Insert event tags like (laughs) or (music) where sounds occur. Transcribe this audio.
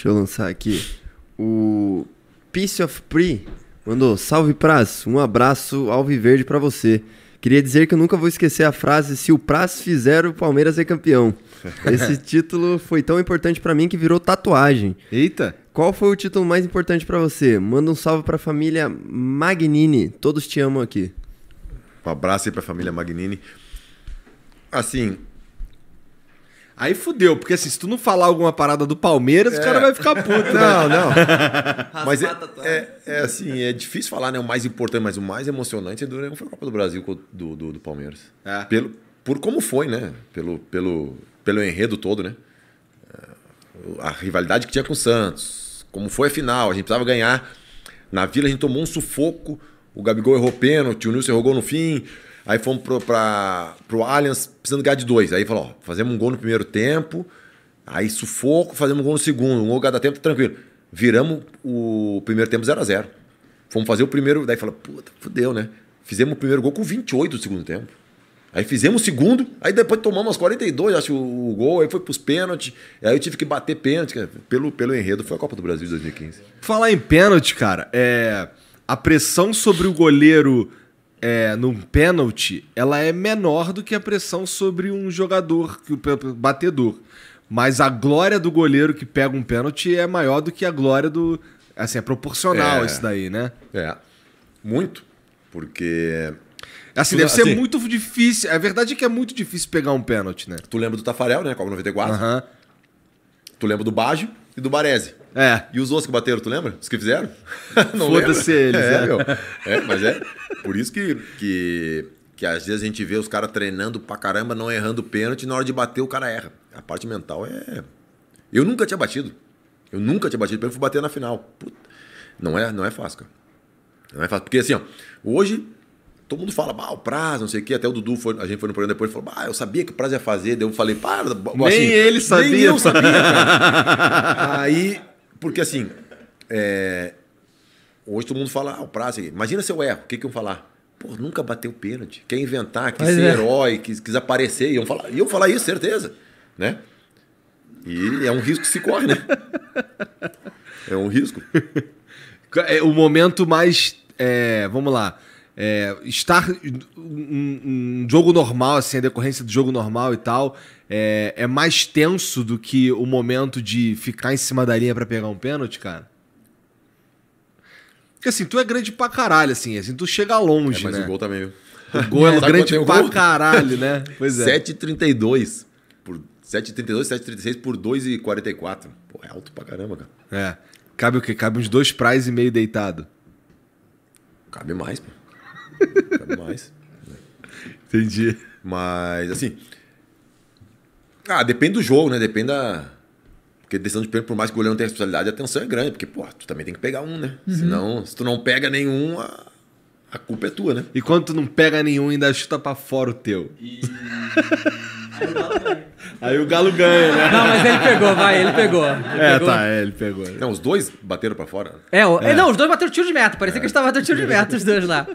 Deixa eu lançar aqui. O Piece of Pre mandou: Salve Praz, um abraço alviverde para você. Queria dizer que eu nunca vou esquecer a frase: se o Praz fizer, o Palmeiras é campeão. (laughs) Esse título foi tão importante para mim que virou tatuagem. Eita! Qual foi o título mais importante para você? Manda um salve para a família Magnini. Todos te amam aqui. Um abraço aí para a família Magnini. Assim, Aí fudeu, porque assim, se tu não falar alguma parada do Palmeiras, é. o cara é. vai ficar puto. Não, né? não. (laughs) mas é, é, é, assim, é difícil falar, né? O mais importante, mas o mais emocionante do foi a Copa do Brasil do, do, do Palmeiras. É. Pelo, por como foi, né? Pelo, pelo, pelo enredo todo, né? É, a rivalidade que tinha com o Santos. Como foi a final, a gente precisava ganhar. Na vila a gente tomou um sufoco. O Gabigol errou pênalti, o Nilson errou no fim. Aí fomos pro, pra, pro Allianz precisando ganhar de dois. Aí falou, ó, fazemos um gol no primeiro tempo, aí sufoco, fazemos um gol no segundo, um gol cada tempo, tá tranquilo. Viramos o primeiro tempo 0 a 0 Fomos fazer o primeiro, daí falou, puta, fudeu, né? Fizemos o primeiro gol com 28 do segundo tempo. Aí fizemos o segundo, aí depois tomamos 42, acho, o, o gol, aí foi pros pênaltis, aí eu tive que bater pênalti, pelo, pelo enredo, foi a Copa do Brasil de 2015. Falar em pênalti, cara, é... a pressão sobre o goleiro é, num pênalti, ela é menor do que a pressão sobre um jogador, que o batedor. Mas a glória do goleiro que pega um pênalti é maior do que a glória do. Assim, é proporcional é, isso daí, né? É. Muito. Porque. Assim, tu, deve ser assim. muito difícil. A verdade é que é muito difícil pegar um pênalti, né? Tu lembra do Tafarel, né? Copa 94. Aham. Tu lembra do Baggio e do Baresi. É. E os outros que bateram, tu lembra? Os que fizeram? (laughs) Foda-se eles. É, é. Meu. é, mas é. Por isso que, que, que às vezes a gente vê os caras treinando pra caramba, não errando pênalti, e na hora de bater o cara erra. A parte mental é. Eu nunca tinha batido. Eu nunca tinha batido pênalti, fui bater na final. Puta. Não é, não é fácil, cara. Não é fácil. Porque assim, ó, hoje todo mundo fala, ah o prazo, não sei o quê. Até o Dudu, foi, a gente foi no programa depois e falou, ah eu sabia que o prazo ia fazer. Daí eu falei, para, Nem assim, ele sabia. Nem eu sabia, cara. Aí porque assim, é... hoje todo mundo fala, ah, o prazo. Assim, imagina se eu erro, o que, que eu falar? Pô, nunca bateu pênalti. Quer inventar, quis Mas ser é. herói, quis, quis aparecer. eu falar, eu falar isso, certeza. Né? E é um risco que se corre, né? É um risco. (laughs) É o momento mais. É, vamos lá é, estar um, um, jogo normal, assim, a decorrência do jogo normal e tal, é, é mais tenso do que o momento de ficar em cima da linha para pegar um pênalti, cara? Porque assim, tu é grande pra caralho, assim, assim tu chega longe, é, mas né? o gol também, O gol é, grande pra gol? caralho, né? Pois é. 7,32 por 7,32, 7,36 por 2,44. Pô, é alto pra caramba, cara. É. Cabe o quê? Cabe uns dois prais e meio deitado. Cabe mais, pô mais né? Entendi. Mas, assim. Ah, depende do jogo, né? Depende da. Porque decisão de pênalti, por mais que o goleiro não tenha responsabilidade, a tensão é grande, porque, pô, tu também tem que pegar um, né? Uhum. Senão, se tu não pega nenhum, a... a, culpa é tua, né? E quando tu não pega nenhum, ainda chuta pra fora o teu. Aí o Galo ganha, né? Não, mas ele pegou, vai, ele pegou. Ele é, pegou. tá, é, ele pegou. Não, os dois bateram pra fora? É, é, é. não, os dois bateram tiro de meta. Parecia é. que eles estavam batendo tiro de meta, os dois lá.